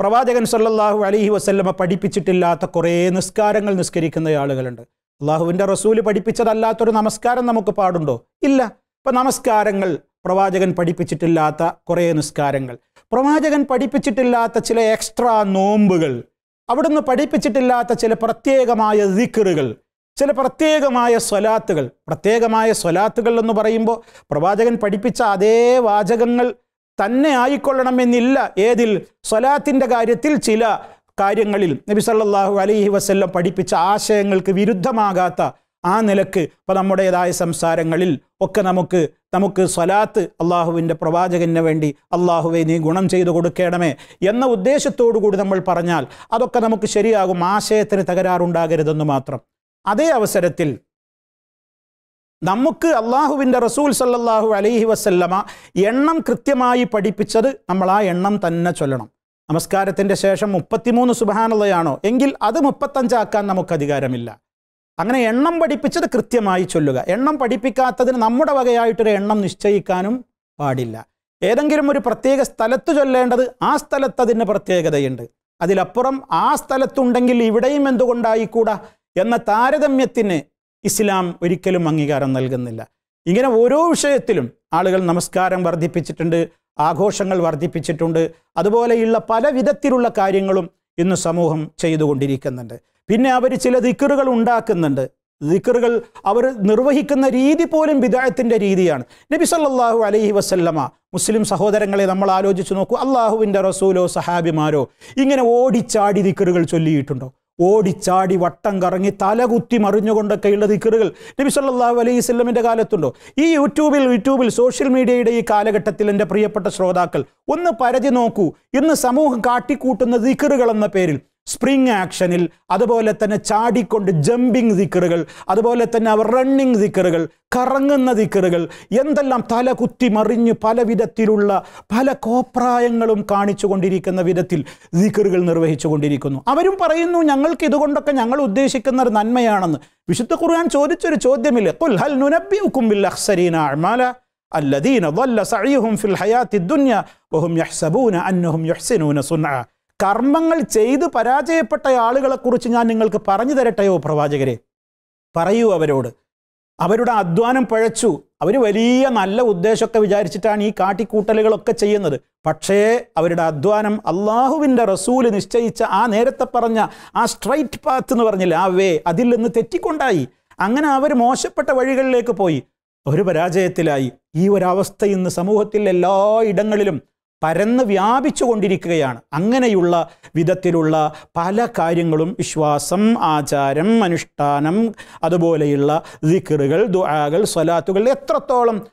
പ്രവാചകൻ സല്ലാഹു അലഹി വസ്ല്ലമ പഠിപ്പിച്ചിട്ടില്ലാത്ത കുറേ നിസ്കാരങ്ങൾ നിസ്കരിക്കുന്ന ആളുകളുണ്ട് അള്ളാഹുവിൻ്റെ റസൂല് പഠിപ്പിച്ചതല്ലാത്തൊരു നമസ്കാരം നമുക്ക് പാടുണ്ടോ ഇല്ല ഇപ്പം നമസ്കാരങ്ങൾ പ്രവാചകൻ പഠിപ്പിച്ചിട്ടില്ലാത്ത കുറേ നിസ്കാരങ്ങൾ പ്രവാചകൻ പഠിപ്പിച്ചിട്ടില്ലാത്ത ചില എക്സ്ട്രാ നോമ്പുകൾ അവിടുന്ന് പഠിപ്പിച്ചിട്ടില്ലാത്ത ചില പ്രത്യേകമായ ദിക്കറുകൾ ചില പ്രത്യേകമായ സ്വലാത്തുകൾ പ്രത്യേകമായ സ്വലാത്തുകൾ എന്ന് പറയുമ്പോൾ പ്രവാചകൻ പഠിപ്പിച്ച അതേ വാചകങ്ങൾ തന്നെ ആയിക്കൊള്ളണമെന്നില്ല ഏതിൽ സ്വലാത്തിൻ്റെ കാര്യത്തിൽ ചില കാര്യങ്ങളിൽ നബി സല്ലാഹു അലൈഹി വസ്ല്ലം പഠിപ്പിച്ച ആശയങ്ങൾക്ക് വിരുദ്ധമാകാത്ത ആ നിലക്ക് ഇപ്പോൾ നമ്മുടേതായ സംസാരങ്ങളിൽ ഒക്കെ നമുക്ക് നമുക്ക് സ്വലാത്ത് അള്ളാഹുവിൻ്റെ പ്രവാചകന് വേണ്ടി അള്ളാഹുവെ നീ ഗുണം ചെയ്തു കൊടുക്കണമേ എന്ന ഉദ്ദേശത്തോടു കൂടി നമ്മൾ പറഞ്ഞാൽ അതൊക്കെ നമുക്ക് ശരിയാകും ആശയത്തിന് തകരാറുണ്ടാകരുതെന്ന് മാത്രം അതേ അവസരത്തിൽ നമുക്ക് അള്ളാഹുവിൻ്റെ റസൂൽ സല്ലാഹു അലൈഹി വസല്ലമ എണ്ണം കൃത്യമായി പഠിപ്പിച്ചത് നമ്മൾ ആ എണ്ണം തന്നെ ചൊല്ലണം നമസ്കാരത്തിൻ്റെ ശേഷം മുപ്പത്തിമൂന്ന് സുബാനുള്ളയാണോ എങ്കിൽ അത് മുപ്പത്തഞ്ചാക്കാൻ നമുക്ക് അധികാരമില്ല അങ്ങനെ എണ്ണം പഠിപ്പിച്ചത് കൃത്യമായി ചൊല്ലുക എണ്ണം പഠിപ്പിക്കാത്തതിന് നമ്മുടെ വകയായിട്ടൊരു എണ്ണം നിശ്ചയിക്കാനും പാടില്ല ഏതെങ്കിലും ഒരു പ്രത്യേക സ്ഥലത്ത് ചൊല്ലേണ്ടത് ആ സ്ഥലത്ത് അതിന് പ്രത്യേകതയുണ്ട് അതിലപ്പുറം ആ സ്ഥലത്തുണ്ടെങ്കിൽ ഇവിടെയും എന്തുകൊണ്ടായിക്കൂടാ എന്ന താരതമ്യത്തിന് ഇസ്ലാം ഒരിക്കലും അംഗീകാരം നൽകുന്നില്ല ഇങ്ങനെ ഓരോ വിഷയത്തിലും ആളുകൾ നമസ്കാരം വർദ്ധിപ്പിച്ചിട്ടുണ്ട് ആഘോഷങ്ങൾ വർദ്ധിപ്പിച്ചിട്ടുണ്ട് അതുപോലെയുള്ള പല വിധത്തിലുള്ള കാര്യങ്ങളും ഇന്ന് സമൂഹം ചെയ്തുകൊണ്ടിരിക്കുന്നുണ്ട് പിന്നെ അവർ ചില ദിക്കറുകൾ ഉണ്ടാക്കുന്നുണ്ട് ദിക്കറുകൾ അവർ നിർവഹിക്കുന്ന രീതി പോലും വിദായത്തിൻ്റെ രീതിയാണ് നബി സല്ലാഹു അലൈഹി വസല്ലമ മുസ്ലിം സഹോദരങ്ങളെ നമ്മൾ ആലോചിച്ച് നോക്കൂ അള്ളാഹുവിൻ്റെ റസൂലോ സഹാബിമാരോ ഇങ്ങനെ ഓടിച്ചാടി ദിക്കറുകൾ ചൊല്ലിയിട്ടുണ്ടോ ഓടിച്ചാടി വട്ടം കറങ്ങി തലകുത്തി മറിഞ്ഞുകൊണ്ടൊക്കെയുള്ള ദിക്കറുകൾ നബി സല്ലാഹു അലൈഹി സ്വല്ലമിൻ്റെ കാലത്തുണ്ടോ ഈ യൂട്യൂബിൽ യൂട്യൂബിൽ സോഷ്യൽ മീഡിയയുടെ ഈ കാലഘട്ടത്തിൽ എൻ്റെ പ്രിയപ്പെട്ട ശ്രോതാക്കൾ ഒന്ന് പരതി നോക്കൂ ഇന്ന് സമൂഹം കാട്ടിക്കൂട്ടുന്ന ദിക്കറുകൾ എന്ന പേരിൽ സ്പ്രിങ് ആക്ഷനിൽ അതുപോലെ തന്നെ ചാടിക്കൊണ്ട് ജമ്പിങ് ദിക്കറുകൾ അതുപോലെ തന്നെ അവർ റണ്ണിങ് ദിക്കറുകൾ കറങ്ങുന്ന ദിക്കറുകൾ എന്തെല്ലാം തല കുത്തി മറിഞ്ഞ് പല വിധത്തിലുള്ള പല കോപ്രായങ്ങളും കാണിച്ചു കൊണ്ടിരിക്കുന്ന വിധത്തിൽ ദിക്കറുകൾ നിർവഹിച്ചു കൊണ്ടിരിക്കുന്നു അവരും പറയുന്നു ഞങ്ങൾക്ക് ഇതുകൊണ്ടൊക്കെ ഞങ്ങൾ ഉദ്ദേശിക്കുന്ന ഒരു നന്മയാണെന്ന് വിശുദ്ധ ഖുർആൻ ചോദിച്ചൊരു ചോദ്യമില്ല ഹൽ ബിൽ അല്ലദീന സഈഹും ഫിൽ ഹയാത്തി ദുനിയ വഹും യഹ്സബൂന അന്നഹും യുഹ്സിനൂന കർമ്മങ്ങൾ ചെയ്ത് പരാജയപ്പെട്ട ആളുകളെക്കുറിച്ച് ഞാൻ നിങ്ങൾക്ക് പറഞ്ഞു തരട്ടെയോ പ്രവാചകരെ പറയൂ അവരോട് അവരുടെ അധ്വാനം പഴച്ചു അവർ വലിയ നല്ല ഉദ്ദേശമൊക്കെ വിചാരിച്ചിട്ടാണ് ഈ കാട്ടിക്കൂട്ടലുകളൊക്കെ ചെയ്യുന്നത് പക്ഷേ അവരുടെ അധ്വാനം അള്ളാഹുവിൻ്റെ റസൂല് നിശ്ചയിച്ച ആ നേരത്തെ പറഞ്ഞ ആ സ്ട്രൈറ്റ് പാത്ത് എന്ന് പറഞ്ഞില്ല ആ വേ അതിൽ നിന്ന് തെറ്റിക്കൊണ്ടായി അങ്ങനെ അവർ മോശപ്പെട്ട വഴികളിലേക്ക് പോയി ഒരു പരാജയത്തിലായി ഈ ഒരവസ്ഥ ഇന്ന് സമൂഹത്തിൽ എല്ലാ ഇടങ്ങളിലും പരന്ന് വ്യാപിച്ചു കൊണ്ടിരിക്കുകയാണ് അങ്ങനെയുള്ള വിധത്തിലുള്ള പല കാര്യങ്ങളും വിശ്വാസം ആചാരം അനുഷ്ഠാനം അതുപോലെയുള്ള ദിക്കറുകൾ ദുആകൾ സ്വലാത്തുകൾ എത്രത്തോളം